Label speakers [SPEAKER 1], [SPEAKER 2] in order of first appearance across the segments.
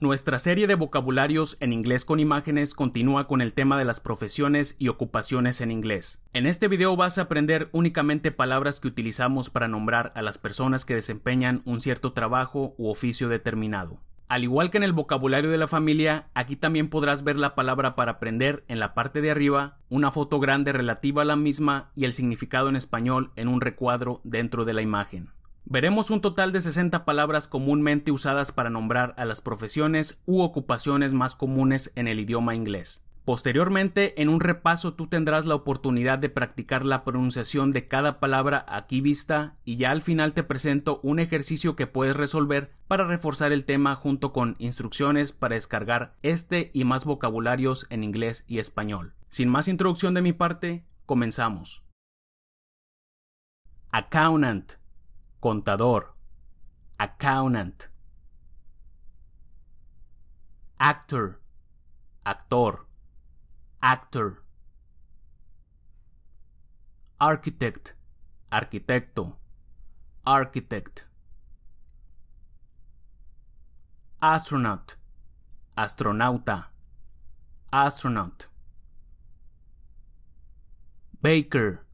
[SPEAKER 1] Nuestra serie de vocabularios en inglés con imágenes continúa con el tema de las profesiones y ocupaciones en inglés. En este video vas a aprender únicamente palabras que utilizamos para nombrar a las personas que desempeñan un cierto trabajo u oficio determinado. Al igual que en el vocabulario de la familia, aquí también podrás ver la palabra para aprender en la parte de arriba, una foto grande relativa a la misma y el significado en español en un recuadro dentro de la imagen. Veremos un total de 60 palabras comúnmente usadas para nombrar a las profesiones u ocupaciones más comunes en el idioma inglés. Posteriormente, en un repaso tú tendrás la oportunidad de practicar la pronunciación de cada palabra aquí vista y ya al final te presento un ejercicio que puedes resolver para reforzar el tema junto con instrucciones para descargar este y más vocabularios en inglés y español. Sin más introducción de mi parte, comenzamos. Accountant contador, accountant, actor, actor, actor, architect, arquitecto, architect, astronaut, astronauta, astronaut, baker,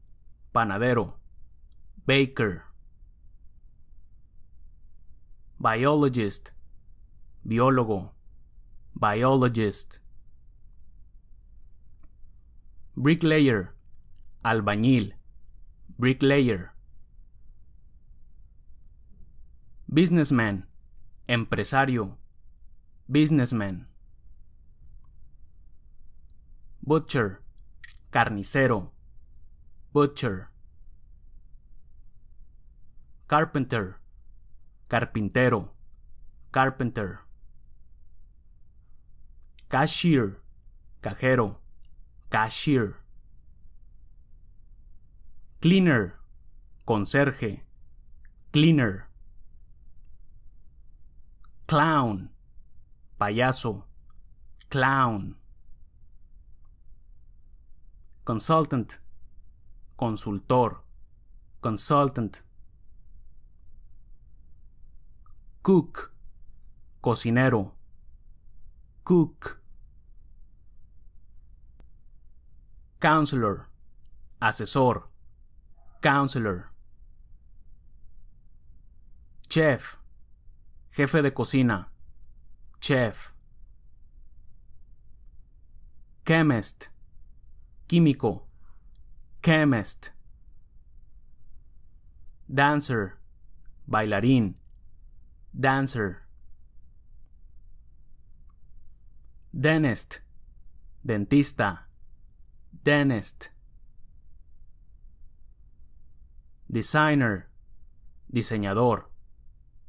[SPEAKER 1] panadero, baker, biologist, biólogo, biologist. Bricklayer, albañil, bricklayer. Businessman, empresario, businessman. Butcher, carnicero, butcher. Carpenter, carpintero, carpenter, cashier, cajero, cashier, cleaner, conserje, cleaner, clown, payaso, clown, consultant, consultor, consultant, cook, cocinero, cook. Counselor, asesor, counselor. Chef, jefe de cocina, chef. Chemist, químico, chemist. Dancer, bailarín, dancer dentist dentista dentist designer diseñador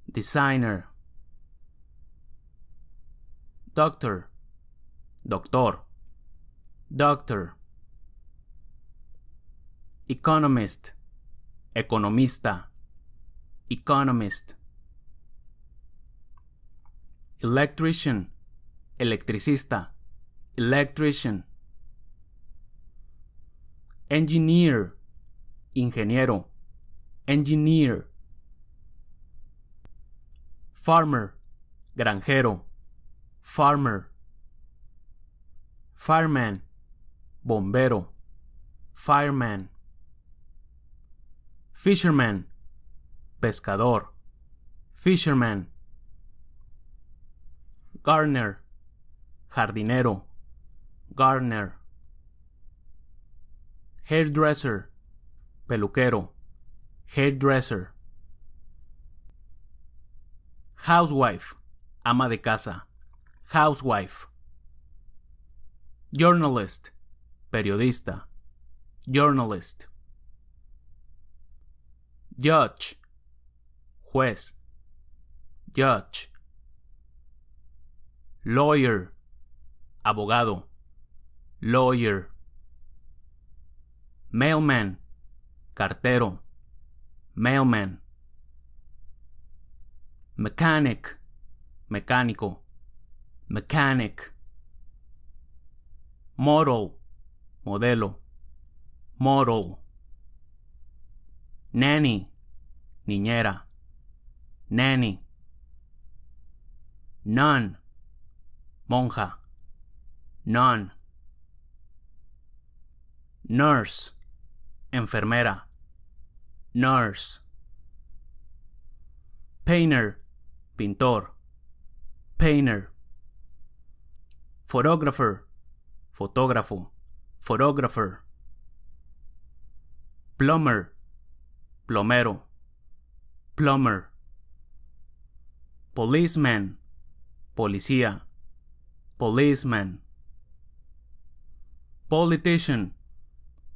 [SPEAKER 1] designer doctor doctor doctor economist economista economist electrician, electricista, electrician. Engineer, ingeniero, engineer. Farmer, granjero, farmer. Fireman, bombero, fireman. Fisherman, pescador, fisherman. Garner jardinero, garner Hairdresser, peluquero, hairdresser. Housewife, ama de casa, housewife. Journalist, periodista, journalist. Judge, juez, judge lawyer, abogado, lawyer. Mailman, cartero, mailman. Mechanic, mecánico, mechanic. Model, modelo, model. Nanny, niñera, nanny. None, monja, nun, nurse, enfermera, nurse, painter, pintor, painter, photographer, fotógrafo, photographer, plumber, plomero, plumber, policeman, policía, policeman, politician,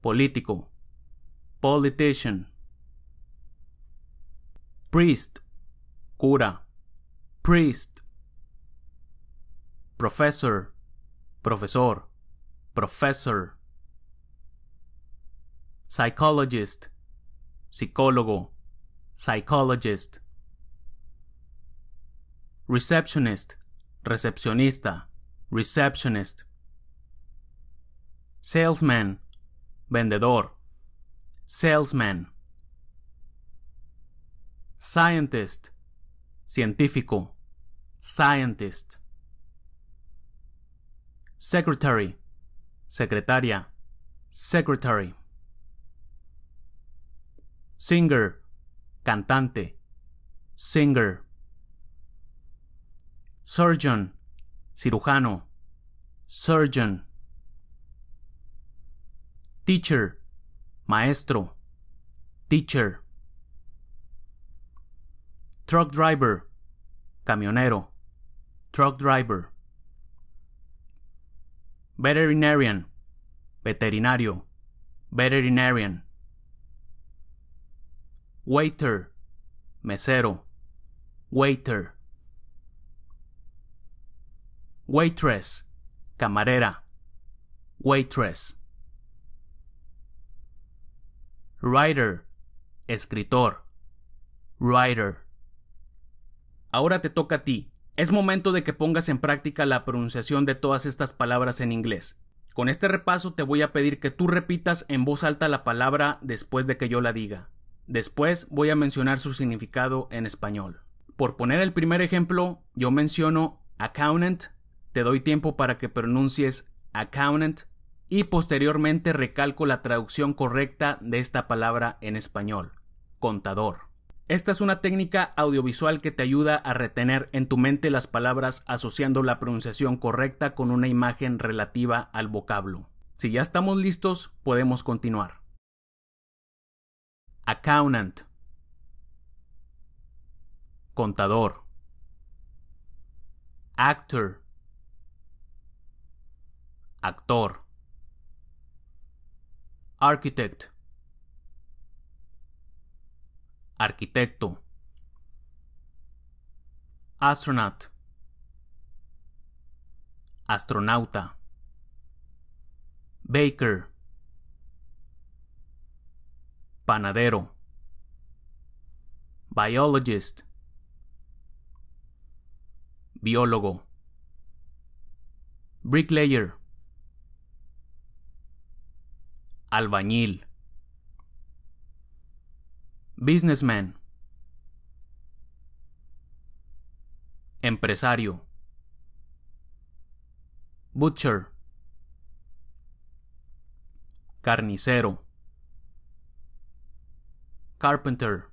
[SPEAKER 1] politico, politician, priest, cura, priest, professor, profesor, professor, psychologist, psicólogo, psychologist, receptionist, recepcionista, receptionist. Salesman, vendedor. Salesman. Scientist, científico. Scientist. Secretary, secretaria. Secretary. Singer, cantante. Singer. Surgeon, cirujano, surgeon, teacher, maestro, teacher, truck driver, camionero, truck driver, veterinarian, veterinario, veterinarian, waiter, mesero, waiter. Waitress, camarera. Waitress. Writer, escritor. Writer. Ahora te toca a ti. Es momento de que pongas en práctica la pronunciación de todas estas palabras en inglés. Con este repaso te voy a pedir que tú repitas en voz alta la palabra después de que yo la diga. Después voy a mencionar su significado en español. Por poner el primer ejemplo, yo menciono accountant te doy tiempo para que pronuncies accountant y posteriormente recalco la traducción correcta de esta palabra en español, contador. Esta es una técnica audiovisual que te ayuda a retener en tu mente las palabras asociando la pronunciación correcta con una imagen relativa al vocablo. Si ya estamos listos, podemos continuar. Accountant. Contador. Actor actor, architect, arquitecto, astronaut, astronauta, baker, panadero, biologist, biólogo, bricklayer, albañil. Businessman. Empresario. Butcher. Carnicero. Carpenter.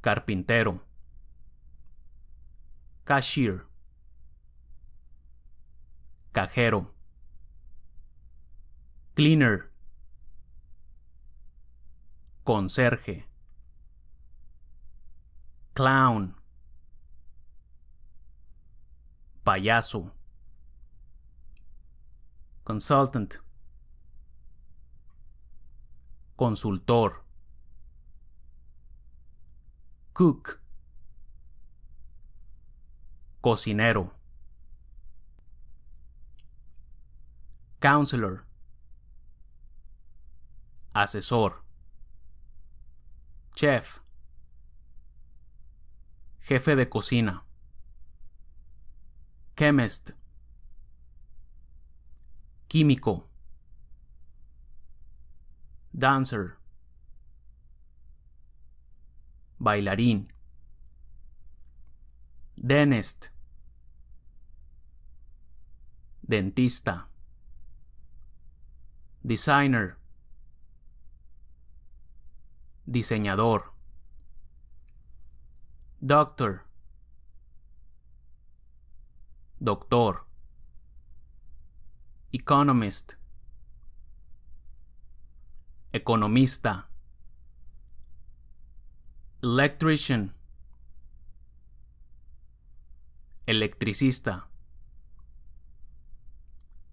[SPEAKER 1] Carpintero. Cashier. Cajero Cleaner. Conserje. Clown. Payaso. Consultant. Consultor. Cook. Cocinero. Counselor asesor, chef, jefe de cocina, chemist, químico, dancer, bailarín, dentist, dentista, designer, diseñador. Doctor. Doctor. Economist. Economista. Electrician. Electricista.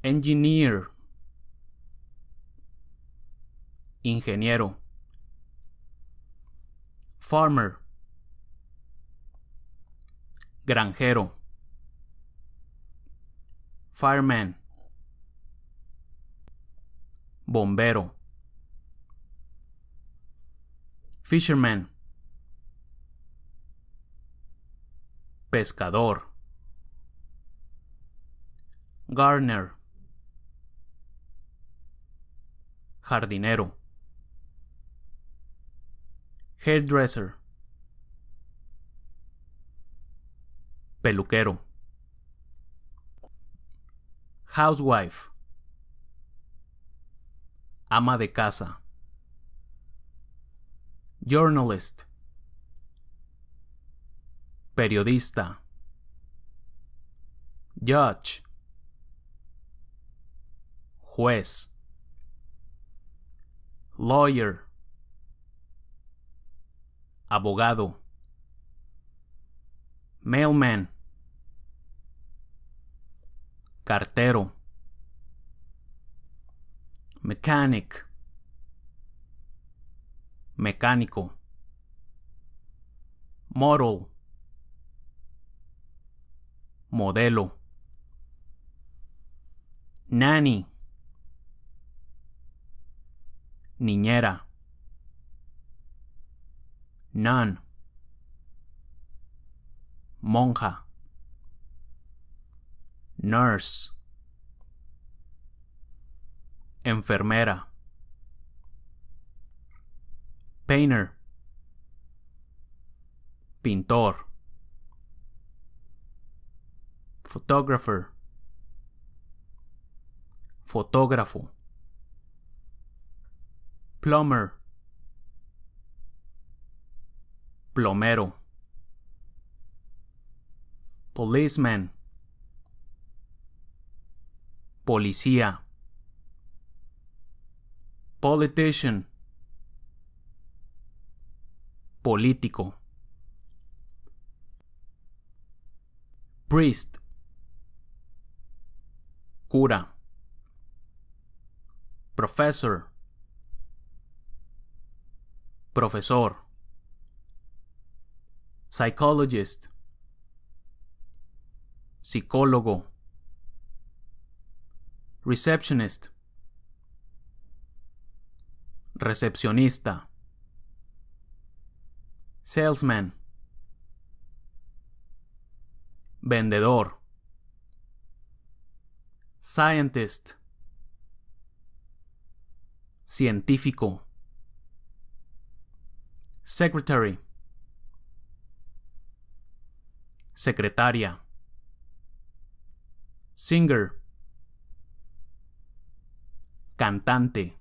[SPEAKER 1] Engineer. Ingeniero Farmer. Granjero. Fireman. Bombero. Fisherman. Pescador. Gardener. Jardinero. Hairdresser. Peluquero. Housewife. Ama de casa. Journalist. Periodista. Judge. Juez. Lawyer abogado, mailman, cartero, mechanic, mecánico, model, modelo, nanny, niñera, Nun. Monja. Nurse. Enfermera. Painter. Pintor. Photographer. Fotógrafo. Plumber. plomero, policeman, policía, politician, político, priest, cura, professor, profesor psychologist, psicólogo, receptionist, recepcionista, salesman, vendedor, scientist, científico, secretary, secretaria. Singer. Cantante.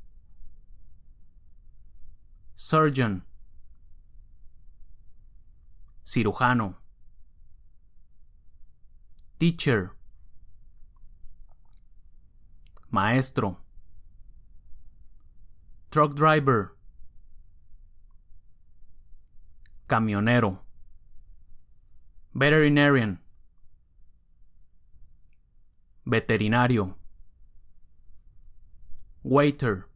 [SPEAKER 1] Surgeon. Cirujano. Teacher. Maestro. Truck driver. Camionero Veterinarian. Veterinario. Waiter.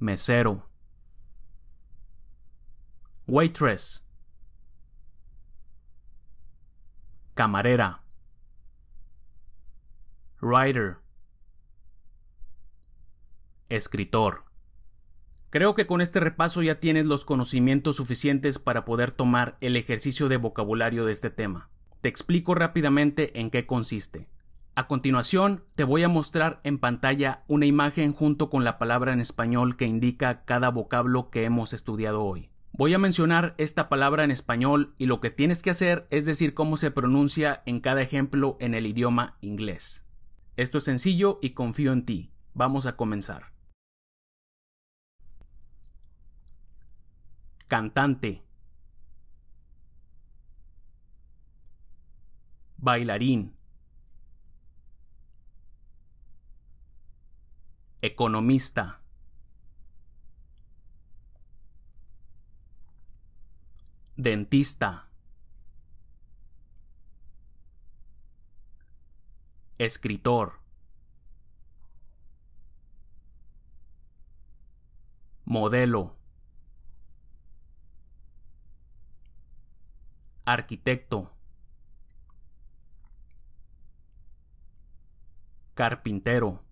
[SPEAKER 1] Mesero. Waitress. Camarera. Writer. Escritor. Creo que con este repaso ya tienes los conocimientos suficientes para poder tomar el ejercicio de vocabulario de este tema. Te explico rápidamente en qué consiste. A continuación, te voy a mostrar en pantalla una imagen junto con la palabra en español que indica cada vocablo que hemos estudiado hoy. Voy a mencionar esta palabra en español y lo que tienes que hacer es decir cómo se pronuncia en cada ejemplo en el idioma inglés. Esto es sencillo y confío en ti. Vamos a comenzar. Cantante. Bailarín. Economista. Dentista. Escritor. Modelo. arquitecto, carpintero,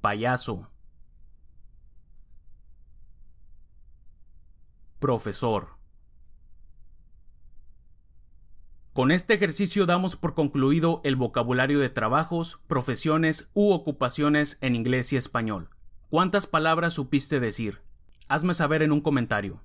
[SPEAKER 1] payaso, profesor. Con este ejercicio damos por concluido el vocabulario de trabajos, profesiones u ocupaciones en inglés y español. ¿Cuántas palabras supiste decir? hazme saber en un comentario.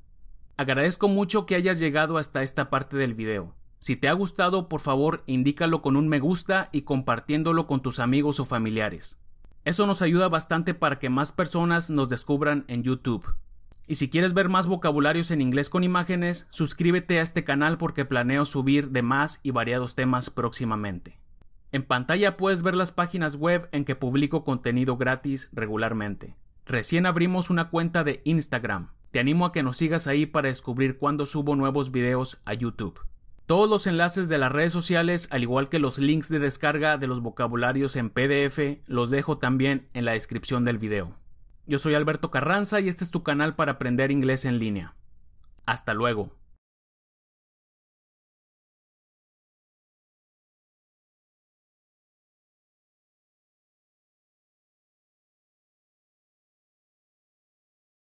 [SPEAKER 1] Agradezco mucho que hayas llegado hasta esta parte del video. Si te ha gustado, por favor, indícalo con un me gusta y compartiéndolo con tus amigos o familiares. Eso nos ayuda bastante para que más personas nos descubran en YouTube. Y si quieres ver más vocabularios en inglés con imágenes, suscríbete a este canal porque planeo subir de más y variados temas próximamente. En pantalla puedes ver las páginas web en que publico contenido gratis regularmente. Recién abrimos una cuenta de Instagram. Te animo a que nos sigas ahí para descubrir cuándo subo nuevos videos a YouTube. Todos los enlaces de las redes sociales, al igual que los links de descarga de los vocabularios en PDF, los dejo también en la descripción del video. Yo soy Alberto Carranza y este es tu canal para aprender inglés en línea. Hasta luego.